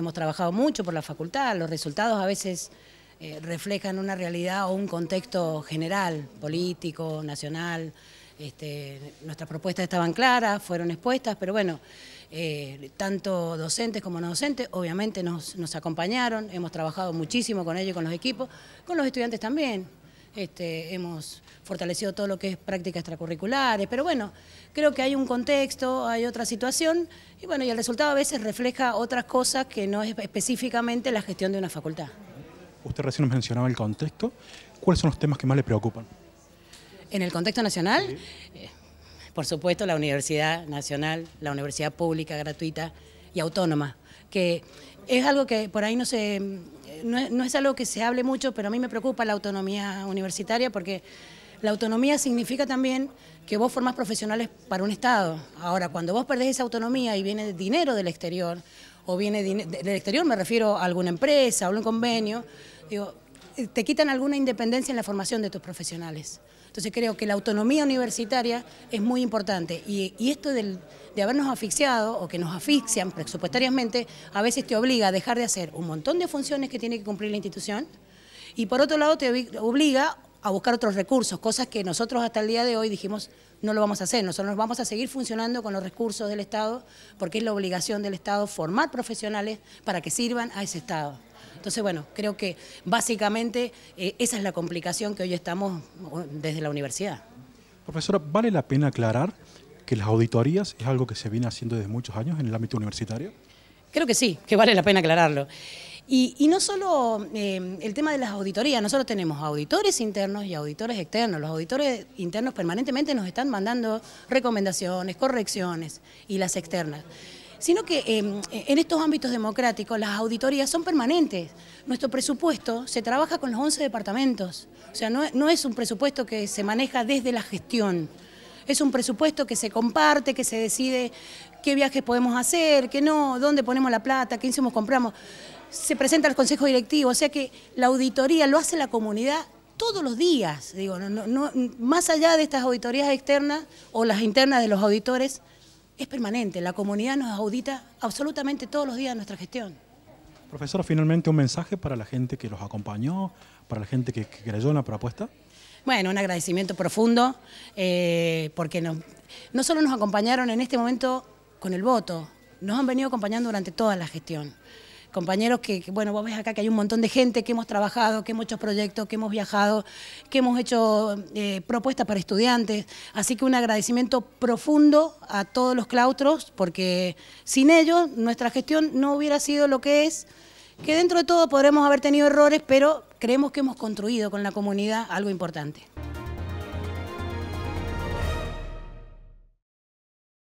hemos trabajado mucho por la facultad, los resultados a veces eh, reflejan una realidad o un contexto general, político, nacional. Este, nuestras propuestas estaban claras, fueron expuestas, pero bueno, eh, tanto docentes como no docentes obviamente nos, nos acompañaron, hemos trabajado muchísimo con ellos con los equipos, con los estudiantes también. Este, hemos fortalecido todo lo que es prácticas extracurriculares, pero bueno, creo que hay un contexto, hay otra situación, y bueno, y el resultado a veces refleja otras cosas que no es específicamente la gestión de una facultad. Usted recién mencionaba el contexto, ¿cuáles son los temas que más le preocupan? En el contexto nacional, eh, por supuesto, la Universidad Nacional, la Universidad Pública Gratuita, y autónoma, que es algo que por ahí no se... No es, es algo que se hable mucho, pero a mí me preocupa la autonomía universitaria porque la autonomía significa también que vos formas profesionales para un Estado. Ahora, cuando vos perdés esa autonomía y viene dinero del exterior, o viene del exterior me refiero a alguna empresa, a algún convenio, digo, eh, te quitan alguna independencia en la formación de tus profesionales. Entonces creo que la autonomía universitaria es muy importante y, esto de habernos asfixiado o que nos asfixian presupuestariamente a veces te obliga a dejar de hacer un montón de funciones que tiene que cumplir la institución y por otro lado te obliga a buscar otros recursos, cosas que nosotros hasta el día de hoy dijimos no lo vamos a hacer, nosotros vamos a seguir funcionando con los recursos del Estado porque es la obligación del Estado formar profesionales para que sirvan a ese Estado. Entonces, bueno, creo que básicamente eh, esa es la complicación que hoy estamos desde la universidad. Profesora, ¿vale la pena aclarar que las auditorías es algo que se viene haciendo desde muchos años en el ámbito universitario? Creo que sí, que vale la pena aclararlo. Y, no solo em, el tema de las auditorías, nosotros tenemos auditores internos y auditores externos. Los auditores internos permanentemente nos están mandando recomendaciones, correcciones y las externas sino que em, en estos ámbitos democráticos las auditorías son permanentes. Nuestro presupuesto se trabaja con los 11 departamentos, o sea, no, no, es un presupuesto que se maneja desde la gestión, es un presupuesto que se comparte, que se decide qué viajes podemos hacer, qué no, dónde ponemos la plata, qué hicimos, compramos se presenta al Consejo Directivo, o sea que la auditoría lo hace la comunidad todos los días, digo, más allá de estas auditorías externas o las internas de los auditores, es permanente, la comunidad nos audita absolutamente todos los días nuestra gestión. Profesora, finalmente un mensaje para la gente que los acompañó, para la gente que, creyó en la propuesta. Bueno, un agradecimiento profundo, eh, porque no, no solo nos acompañaron en este momento con el voto, nos han venido acompañando durante toda la gestión compañeros que, bueno, vos ves acá que hay un montón de gente que hemos trabajado, que hemos hecho proyectos, que hemos viajado, que hemos hecho eh, propuestas para estudiantes. Así que un agradecimiento profundo a todos los claustros, porque sin ellos nuestra gestión no hubiera sido lo que es, que dentro de todo podremos haber tenido errores, pero creemos que hemos construido con la comunidad algo importante.